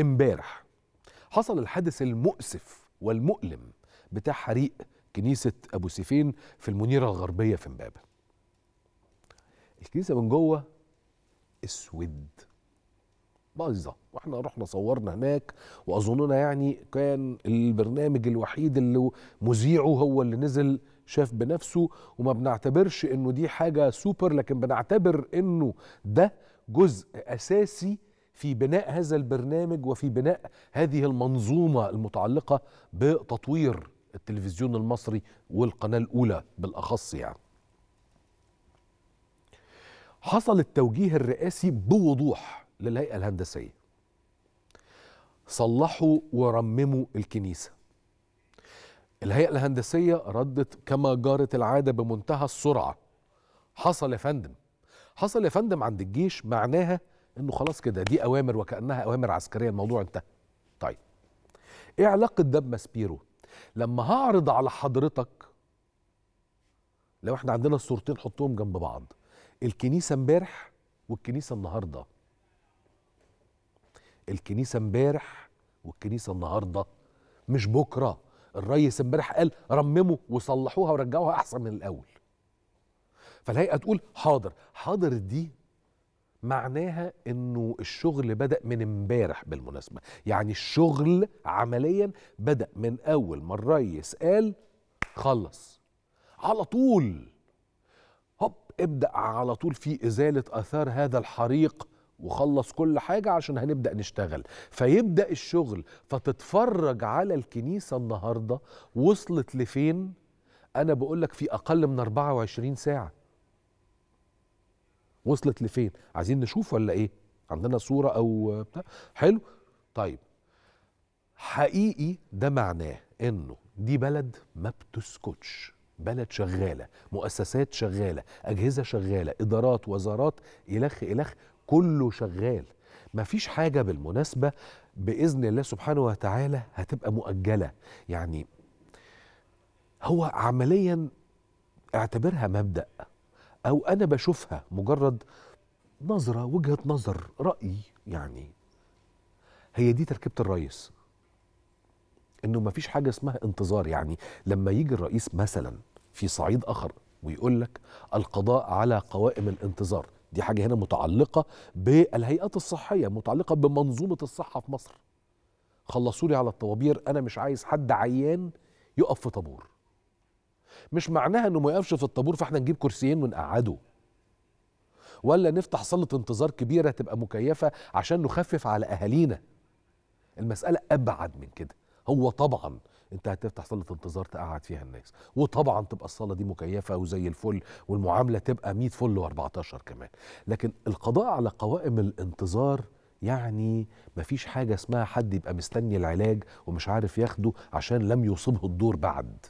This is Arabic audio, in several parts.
امبارح حصل الحادث المؤسف والمؤلم بتاع حريق كنيسة أبو سيفين في المنيرة الغربية في امبابة الكنيسة من جوه اسود بايظة واحنا رحنا صورنا هناك واظننا يعني كان البرنامج الوحيد اللي مذيعه هو اللي نزل شاف بنفسه وما بنعتبرش انه دي حاجة سوبر لكن بنعتبر انه ده جزء اساسي في بناء هذا البرنامج وفي بناء هذه المنظومه المتعلقه بتطوير التلفزيون المصري والقناه الاولى بالاخص يعني. حصل التوجيه الرئاسي بوضوح للهيئه الهندسيه. صلحوا ورمموا الكنيسه. الهيئه الهندسيه ردت كما جرت العاده بمنتهى السرعه. حصل يا فندم. حصل يا فندم عند الجيش معناها انه خلاص كده دي اوامر وكانها اوامر عسكريه الموضوع انتهى طيب ايه علاقه ده بماسبيرو لما هعرض على حضرتك لو احنا عندنا الصورتين حطهم جنب بعض الكنيسه امبارح والكنيسه النهارده الكنيسه امبارح والكنيسه النهارده مش بكره الريس امبارح قال رمموا وصلحوها ورجعوها احسن من الاول فالهيئه تقول حاضر حاضر دي معناها انه الشغل بدا من امبارح بالمناسبه يعني الشغل عمليا بدا من اول ما الريس قال خلص على طول هوب ابدا على طول في ازاله اثار هذا الحريق وخلص كل حاجة عشان هنبدأ نشتغل فيبدأ الشغل فتتفرج على الكنيسة النهاردة وصلت لفين أنا بقولك في أقل من 24 ساعة وصلت لفين عايزين نشوف ولا ايه عندنا صوره او بتاع حلو طيب حقيقي ده معناه انه دي بلد ما بتسكتش بلد شغاله مؤسسات شغاله اجهزه شغاله ادارات وزارات الخ الخ كله شغال مفيش حاجه بالمناسبه باذن الله سبحانه وتعالى هتبقى مؤجله يعني هو عمليا اعتبرها مبدا او انا بشوفها مجرد نظره وجهه نظر راي يعني هي دي تركيبه الرئيس انه ما فيش حاجه اسمها انتظار يعني لما يجي الرئيس مثلا في صعيد اخر ويقول لك القضاء على قوائم الانتظار دي حاجه هنا متعلقه بالهيئات الصحيه متعلقه بمنظومه الصحه في مصر خلصوا لي على الطوابير انا مش عايز حد عيان يقف في طابور مش معناها انه ما يقفش في الطابور فاحنا نجيب كرسيين ونقعده ولا نفتح صاله انتظار كبيره تبقى مكيفه عشان نخفف على اهالينا المساله ابعد من كده هو طبعا انت هتفتح صاله انتظار تقعد فيها الناس وطبعا تبقى الصاله دي مكيفه وزي الفل والمعامله تبقى 100 فل و14 كمان لكن القضاء على قوائم الانتظار يعني مفيش حاجه اسمها حد يبقى مستني العلاج ومش عارف ياخده عشان لم يصبه الدور بعد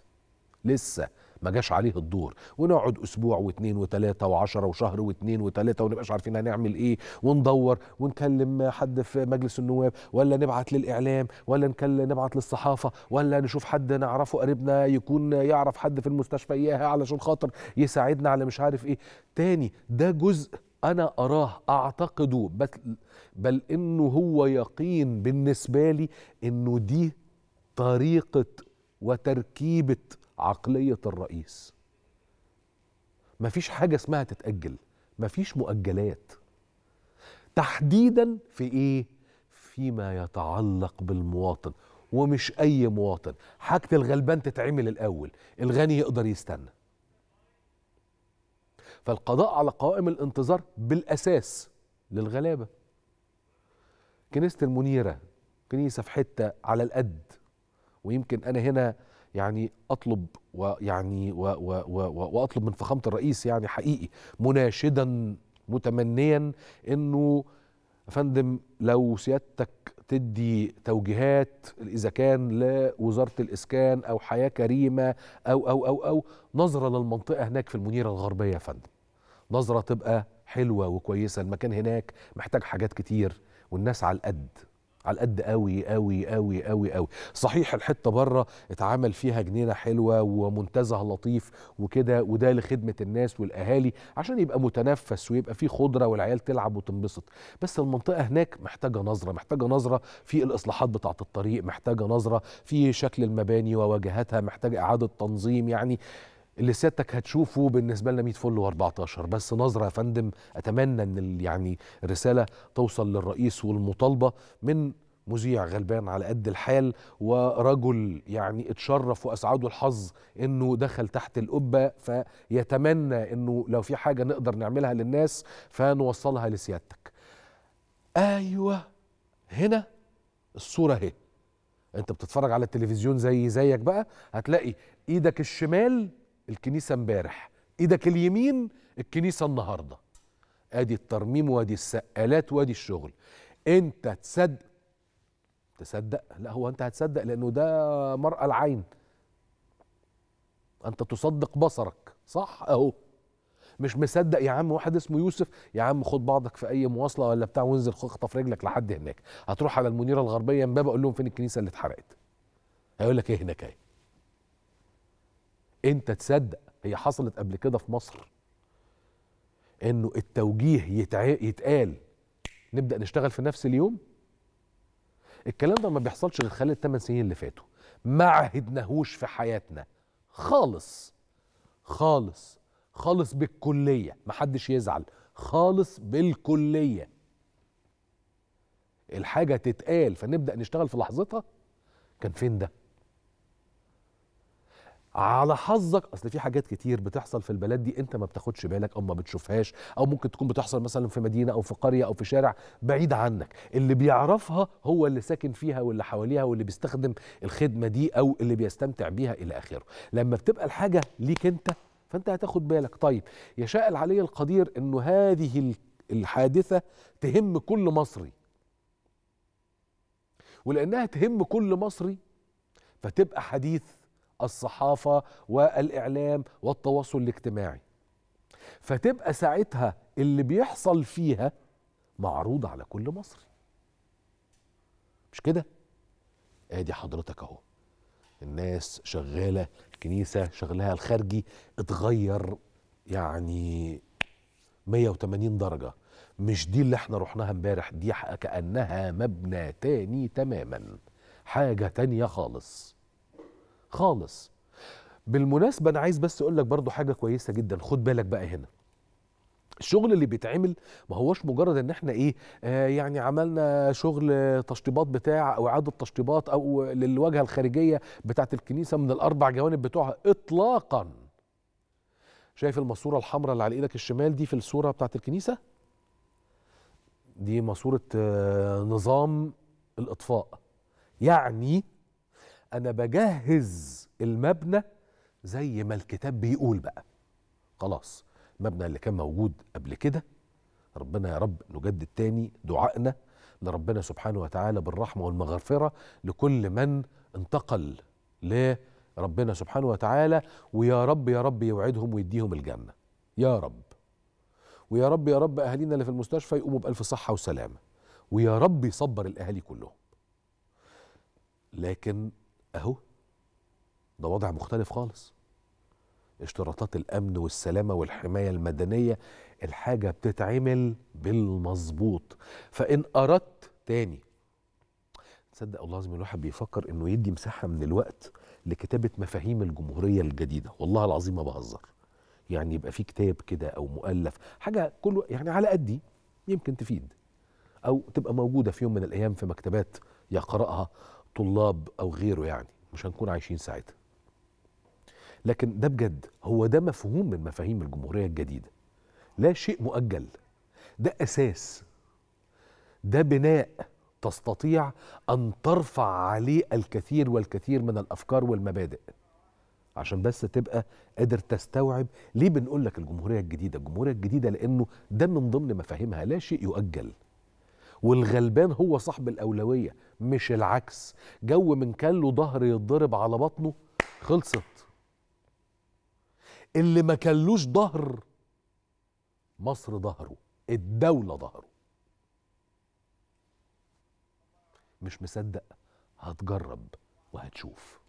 لسه ما جاش عليه الدور ونقعد اسبوع واثنين وثلاثه وعشرة وشهر واثنين وثلاثه ونبقاش عارفين هنعمل ايه وندور ونكلم حد في مجلس النواب ولا نبعت للاعلام ولا نكلم نبعت للصحافه ولا نشوف حد نعرفه قريبنا يكون يعرف حد في المستشفى اياها علشان خاطر يساعدنا على مش عارف ايه تاني ده جزء انا اراه اعتقده بل, بل انه هو يقين بالنسبه لي انه دي طريقه وتركيبه عقليه الرئيس مفيش حاجه اسمها تتاجل مفيش مؤجلات تحديدا في ايه فيما يتعلق بالمواطن ومش اي مواطن حاجه الغلبان تتعمل الاول الغني يقدر يستنى فالقضاء على قوائم الانتظار بالاساس للغلابه كنيسه المنيره كنيسه في حته على القد ويمكن انا هنا يعني اطلب ويعني و و و واطلب من فخامه الرئيس يعني حقيقي مناشدا متمنيا انه يا فندم لو سيادتك تدي توجيهات اذا كان لوزاره الاسكان او حياه كريمه او او او او نظره للمنطقه هناك في المنيره الغربيه يا فندم نظره تبقى حلوه وكويسه المكان هناك محتاج حاجات كتير والناس على القد على قد قوي قوي قوي قوي قوي صحيح الحته بره اتعمل فيها جنينه حلوه ومنتزه لطيف وكده وده لخدمه الناس والاهالي عشان يبقى متنفس ويبقى فيه خضره والعيال تلعب وتنبسط بس المنطقه هناك محتاجه نظره محتاجه نظره في الاصلاحات بتاعه الطريق محتاجه نظره في شكل المباني وواجهتها محتاجه اعاده تنظيم يعني اللي سيادتك هتشوفه بالنسبه لنا 100 فل و14 بس نظره يا فندم اتمنى ان يعني الرساله توصل للرئيس والمطالبه من مذيع غلبان على قد الحال ورجل يعني اتشرف واسعده الحظ انه دخل تحت القبه فيتمنى انه لو في حاجه نقدر نعملها للناس فنوصلها لسيادتك. ايوه هنا الصوره اهي. انت بتتفرج على التلفزيون زي زيك بقى هتلاقي ايدك الشمال الكنيسه امبارح ايدك اليمين الكنيسه النهارده ادي الترميم وادي السقالات وادي الشغل انت تصدق تصدق لا هو انت هتصدق لانه ده مرأة العين انت تصدق بصرك صح اهو مش مصدق يا عم واحد اسمه يوسف يا عم خد بعضك في اي مواصله ولا بتاع وانزل اخطف رجلك لحد هناك هتروح على المنيره الغربيه امبابه اقول لهم فين الكنيسه اللي اتحرقت هيقول لك ايه هناك ايه انت تصدق هي حصلت قبل كده في مصر انه التوجيه يتقال نبدا نشتغل في نفس اليوم الكلام ده ما بيحصلش غير خلال الثمان سنين اللي فاتوا ما عهدناهوش في حياتنا خالص خالص خالص بالكليه محدش يزعل خالص بالكليه الحاجه تتقال فنبدا نشتغل في لحظتها كان فين ده على حظك اصل في حاجات كتير بتحصل في البلد دي انت ما بتاخدش بالك او ما بتشوفهاش او ممكن تكون بتحصل مثلا في مدينه او في قريه او في شارع بعيد عنك اللي بيعرفها هو اللي ساكن فيها واللي حواليها واللي بيستخدم الخدمه دي او اللي بيستمتع بيها الى اخره لما بتبقى الحاجه ليك انت فانت هتاخد بالك طيب يشاء العلي القدير انه هذه الحادثه تهم كل مصري ولانها تهم كل مصري فتبقى حديث الصحافه والاعلام والتواصل الاجتماعي فتبقى ساعتها اللي بيحصل فيها معروض على كل مصري مش كده ادي حضرتك اهو الناس شغاله الكنيسه شغلها الخارجي اتغير يعني 180 درجه مش دي اللي احنا رحناها امبارح دي كانها مبنى تاني تماما حاجه تانيه خالص خالص بالمناسبة أنا عايز بس أقول لك برضو حاجة كويسة جدا خد بالك بقى هنا الشغل اللي بيتعمل ما هوش مجرد ان احنا ايه آه يعني عملنا شغل تشطيبات بتاع او اعاده تشطيبات او للواجهه الخارجيه بتاعه الكنيسه من الاربع جوانب بتوعها اطلاقا شايف الماسوره الحمراء اللي على ايدك الشمال دي في الصوره بتاعه الكنيسه دي ماسوره آه نظام الاطفاء يعني انا بجهز المبنى زي ما الكتاب بيقول بقى خلاص المبنى اللي كان موجود قبل كده ربنا يا رب نجدد تاني دعائنا لربنا سبحانه وتعالى بالرحمه والمغفره لكل من انتقل لربنا سبحانه وتعالى ويا رب يا رب يوعدهم ويديهم الجنه يا رب ويا رب يا رب اهالينا اللي في المستشفى يقوموا بالف صحه وسلامه ويا رب يصبر الاهالي كلهم لكن اهو ده وضع مختلف خالص اشتراطات الامن والسلامه والحمايه المدنيه الحاجه بتتعمل بالمظبوط فان اردت تاني تصدق الله العظيم الواحد بيفكر انه يدي مساحه من الوقت لكتابه مفاهيم الجمهوريه الجديده والله العظيم ما بهزر يعني يبقى في كتاب كده او مؤلف حاجه كل يعني على قدي يمكن تفيد او تبقى موجوده في يوم من الايام في مكتبات يقراها طلاب او غيره يعني مش هنكون عايشين ساعتها لكن ده بجد هو ده مفهوم من مفاهيم الجمهوريه الجديده لا شيء مؤجل ده اساس ده بناء تستطيع ان ترفع عليه الكثير والكثير من الافكار والمبادئ عشان بس تبقى قادر تستوعب ليه بنقول لك الجمهوريه الجديده الجمهوريه الجديده لانه ده من ضمن مفاهيمها لا شيء يؤجل والغلبان هو صاحب الاولويه مش العكس جو من كان له ظهر يتضرب على بطنه خلصت اللي ما كلوش ظهر مصر ظهره الدولة ظهره مش مصدق هتجرب وهتشوف